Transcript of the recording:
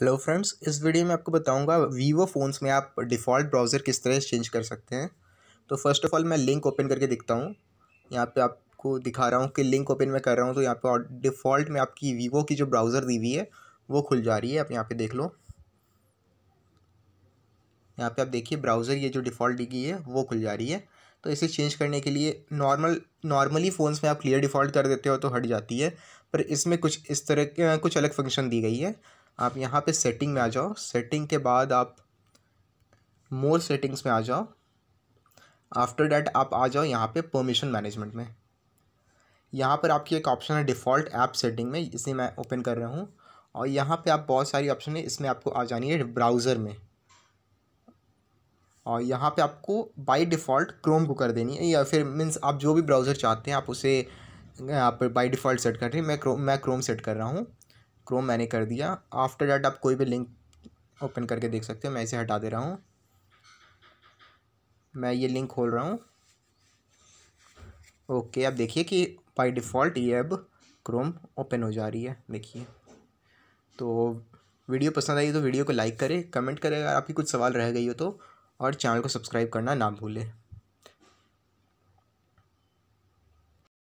hello friends इस video में आपको बताऊंगा वीवो फ़ोन्स में आप डिफ़ॉल्ट ब्राउज़र किस तरह से चेंज कर सकते हैं तो फर्स्ट ऑफ ऑल मैं लिंक ओपन करके दिखता हूँ यहाँ पे आपको दिखा रहा हूँ कि लिंक ओपन मैं कर रहा हूँ तो यहाँ पे डिफ़ॉल्ट में आपकी वीवो की जो ब्राउज़र दी हुई है वो खुल जा रही है आप यहाँ पर देख लो यहाँ पर आप देखिए ब्राउज़र ये जो डिफ़ॉल्ट दी गई है वो खुल जा रही है तो इसे चेंज करने के लिए नॉर्मल नॉर्मली फ़ोन्स में आप क्लियर डिफ़ॉल्ट कर देते हो तो हट जाती है पर इसमें कुछ इस तरह कुछ अलग फंक्शन दी गई है आप यहाँ पे सेटिंग में आ जाओ सेटिंग के बाद आप मोर सेटिंग्स में आ जाओ आफ्टर डैट आप आ जाओ यहाँ पे परमिशन मैनेजमेंट में यहाँ पर आपकी एक ऑप्शन है डिफ़ॉल्ट ऐप सेटिंग में इसे मैं ओपन कर रहा हूँ और यहाँ पे आप बहुत सारी ऑप्शन है इसमें आपको आ जानी है ब्राउज़र में और यहाँ पे आपको बाय डिफ़ॉल्ट क्रोम को कर देनी है या फिर मीन्स आप जो भी ब्राउज़र चाहते हैं आप उसे आप बाई डिफ़ॉल्ट सेट कर रही मैं क्रोम मैं क्रोम सेट कर रहा हूँ क्रोम मैंने कर दिया आफ्टर डैट आप कोई भी लिंक ओपन करके देख सकते हो मैं इसे हटा दे रहा हूँ मैं ये लिंक खोल रहा हूँ ओके अब देखिए कि बाई डिफ़ॉल्ट ये अब क्रोम ओपन हो जा रही है देखिए तो वीडियो पसंद आई तो वीडियो को लाइक करें कमेंट करें अगर आपकी कुछ सवाल रह गई हो तो और चैनल को सब्सक्राइब करना ना भूलें